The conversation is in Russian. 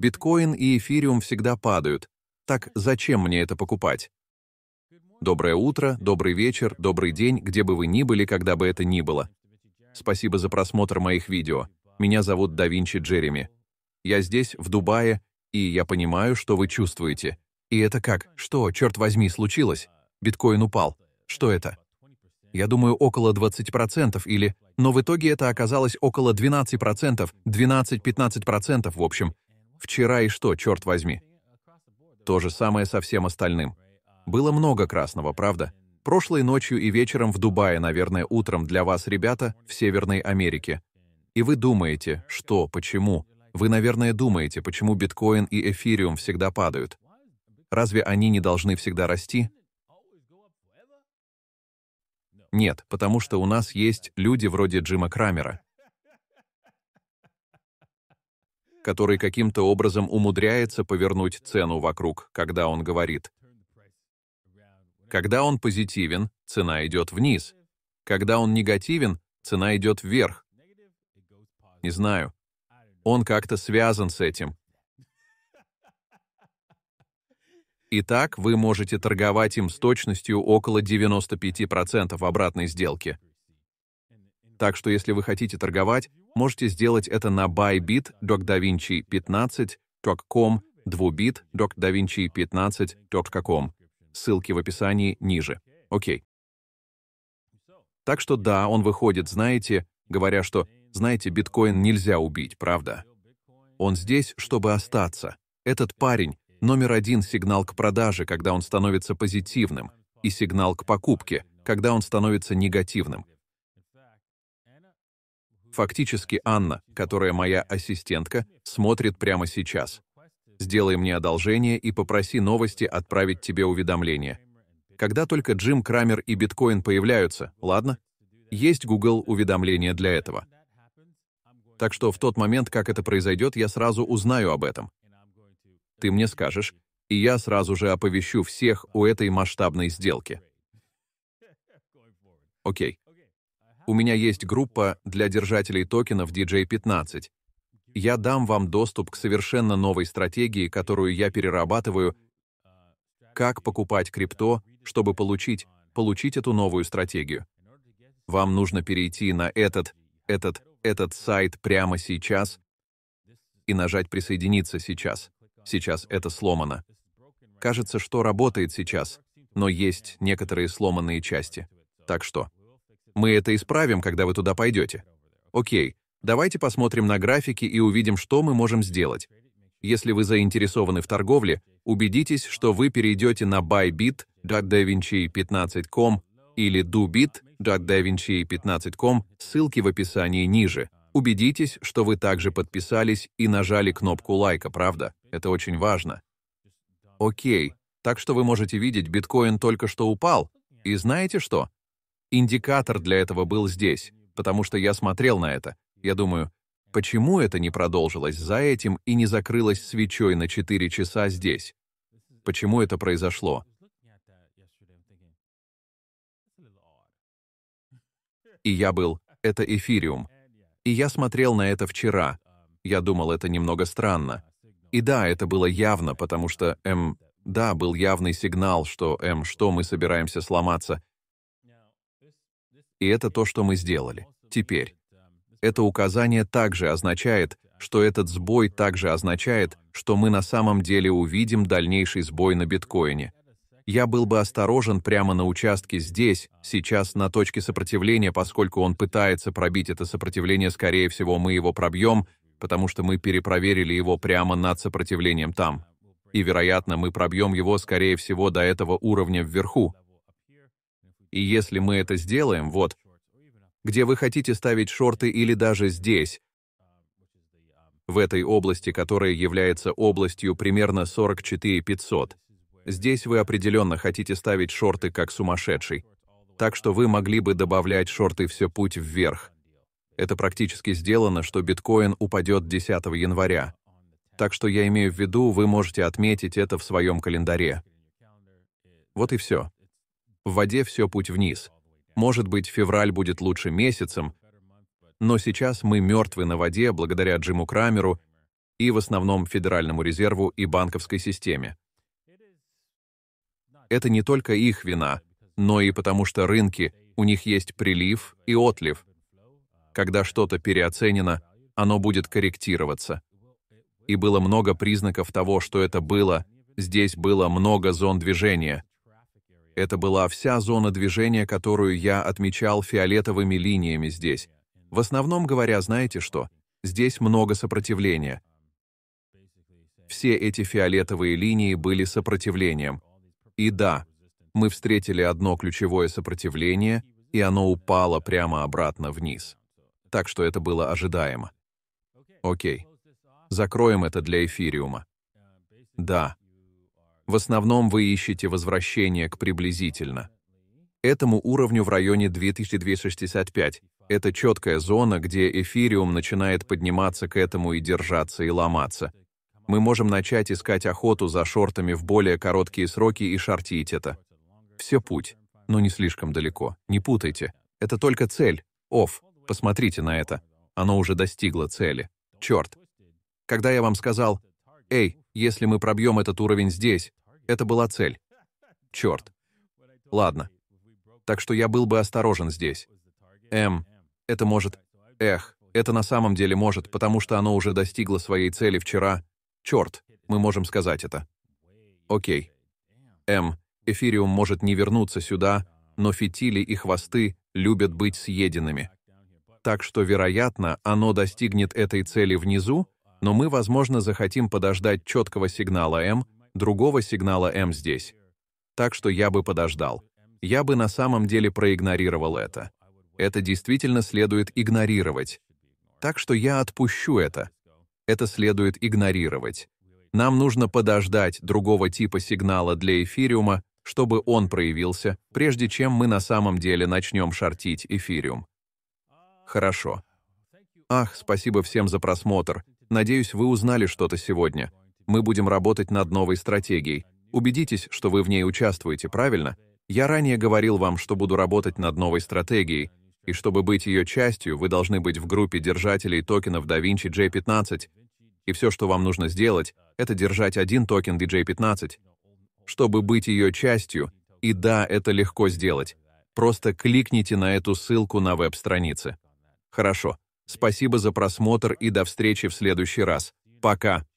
Биткоин и эфириум всегда падают. Так зачем мне это покупать? Доброе утро, добрый вечер, добрый день, где бы вы ни были, когда бы это ни было. Спасибо за просмотр моих видео. Меня зовут Давинчи Джереми. Я здесь, в Дубае, и я понимаю, что вы чувствуете. И это как? Что, черт возьми, случилось? Биткоин упал. Что это? Я думаю, около 20% или... Но в итоге это оказалось около 12%, 12-15%, в общем. Вчера и что, черт возьми? То же самое со всем остальным. Было много красного, правда? Прошлой ночью и вечером в Дубае, наверное, утром для вас, ребята, в Северной Америке. И вы думаете, что, почему? Вы, наверное, думаете, почему биткоин и эфириум всегда падают. Разве они не должны всегда расти? Нет, потому что у нас есть люди вроде Джима Крамера, который каким-то образом умудряется повернуть цену вокруг, когда он говорит. Когда он позитивен, цена идет вниз. Когда он негативен, цена идет вверх. Не знаю. Он как-то связан с этим. Итак, вы можете торговать им с точностью около 95% обратной сделки. Так что если вы хотите торговать, можете сделать это на bybit docdavinci 15.com, двубит docdavinci 15.com. Ссылки в описании ниже. Окей. Так что да, он выходит, знаете, говоря, что, знаете, биткоин нельзя убить, правда? Он здесь, чтобы остаться. Этот парень — номер один сигнал к продаже, когда он становится позитивным, и сигнал к покупке, когда он становится негативным. Фактически Анна, которая моя ассистентка, смотрит прямо сейчас. Сделай мне одолжение и попроси новости отправить тебе уведомление. Когда только Джим Крамер и биткоин появляются, ладно? Есть Google уведомление для этого. Так что в тот момент, как это произойдет, я сразу узнаю об этом. Ты мне скажешь, и я сразу же оповещу всех у этой масштабной сделки. Окей. У меня есть группа для держателей токенов DJ15. Я дам вам доступ к совершенно новой стратегии, которую я перерабатываю, как покупать крипто, чтобы получить, получить эту новую стратегию. Вам нужно перейти на этот, этот, этот сайт прямо сейчас и нажать «Присоединиться сейчас». Сейчас это сломано. Кажется, что работает сейчас, но есть некоторые сломанные части. Так что... Мы это исправим, когда вы туда пойдете. Окей, давайте посмотрим на графики и увидим, что мы можем сделать. Если вы заинтересованы в торговле, убедитесь, что вы перейдете на buybit.davinci15.com или dobit.davinci15.com, ссылки в описании ниже. Убедитесь, что вы также подписались и нажали кнопку лайка, правда? Это очень важно. Окей, так что вы можете видеть, биткоин только что упал. И знаете что? Индикатор для этого был здесь, потому что я смотрел на это. Я думаю, почему это не продолжилось за этим и не закрылось свечой на 4 часа здесь? Почему это произошло? И я был, это эфириум. И я смотрел на это вчера. Я думал, это немного странно. И да, это было явно, потому что, эм, да, был явный сигнал, что, эм, что мы собираемся сломаться, и это то, что мы сделали. Теперь. Это указание также означает, что этот сбой также означает, что мы на самом деле увидим дальнейший сбой на биткоине. Я был бы осторожен прямо на участке здесь, сейчас на точке сопротивления, поскольку он пытается пробить это сопротивление, скорее всего, мы его пробьем, потому что мы перепроверили его прямо над сопротивлением там. И, вероятно, мы пробьем его, скорее всего, до этого уровня вверху, и если мы это сделаем, вот, где вы хотите ставить шорты или даже здесь, в этой области, которая является областью примерно 44 500. Здесь вы определенно хотите ставить шорты как сумасшедший. Так что вы могли бы добавлять шорты все путь вверх. Это практически сделано, что биткоин упадет 10 января. Так что я имею в виду, вы можете отметить это в своем календаре. Вот и все. В воде все путь вниз. Может быть, февраль будет лучше месяцем, но сейчас мы мертвы на воде благодаря Джиму Крамеру и в основном Федеральному резерву и банковской системе. Это не только их вина, но и потому что рынки, у них есть прилив и отлив. Когда что-то переоценено, оно будет корректироваться. И было много признаков того, что это было. Здесь было много зон движения. Это была вся зона движения, которую я отмечал фиолетовыми линиями здесь. В основном говоря, знаете что? Здесь много сопротивления. Все эти фиолетовые линии были сопротивлением. И да, мы встретили одно ключевое сопротивление, и оно упало прямо обратно вниз. Так что это было ожидаемо. Окей. Закроем это для эфириума. Да, в основном вы ищете возвращение к приблизительно. Этому уровню в районе 2265. Это четкая зона, где эфириум начинает подниматься к этому и держаться, и ломаться. Мы можем начать искать охоту за шортами в более короткие сроки и шортить это. Все путь, но не слишком далеко. Не путайте. Это только цель. Оф, посмотрите на это. Оно уже достигло цели. Черт. Когда я вам сказал «Эй, если мы пробьем этот уровень здесь, это была цель». Черт. Ладно. Так что я был бы осторожен здесь. М. Это может... Эх, это на самом деле может, потому что оно уже достигло своей цели вчера. Черт, мы можем сказать это. Окей. М. Эфириум может не вернуться сюда, но фитили и хвосты любят быть съеденными. Так что, вероятно, оно достигнет этой цели внизу, но мы, возможно, захотим подождать четкого сигнала М, другого сигнала М здесь. Так что я бы подождал. Я бы на самом деле проигнорировал это. Это действительно следует игнорировать. Так что я отпущу это. Это следует игнорировать. Нам нужно подождать другого типа сигнала для эфириума, чтобы он проявился, прежде чем мы на самом деле начнем шортить эфириум. Хорошо. Ах, спасибо всем за просмотр. Надеюсь, вы узнали что-то сегодня. Мы будем работать над новой стратегией. Убедитесь, что вы в ней участвуете, правильно? Я ранее говорил вам, что буду работать над новой стратегией, и чтобы быть ее частью, вы должны быть в группе держателей токенов DaVinci J15, и все, что вам нужно сделать, это держать один токен DJ15. Чтобы быть ее частью, и да, это легко сделать, просто кликните на эту ссылку на веб-странице. Хорошо, Спасибо за просмотр и до встречи в следующий раз. Пока!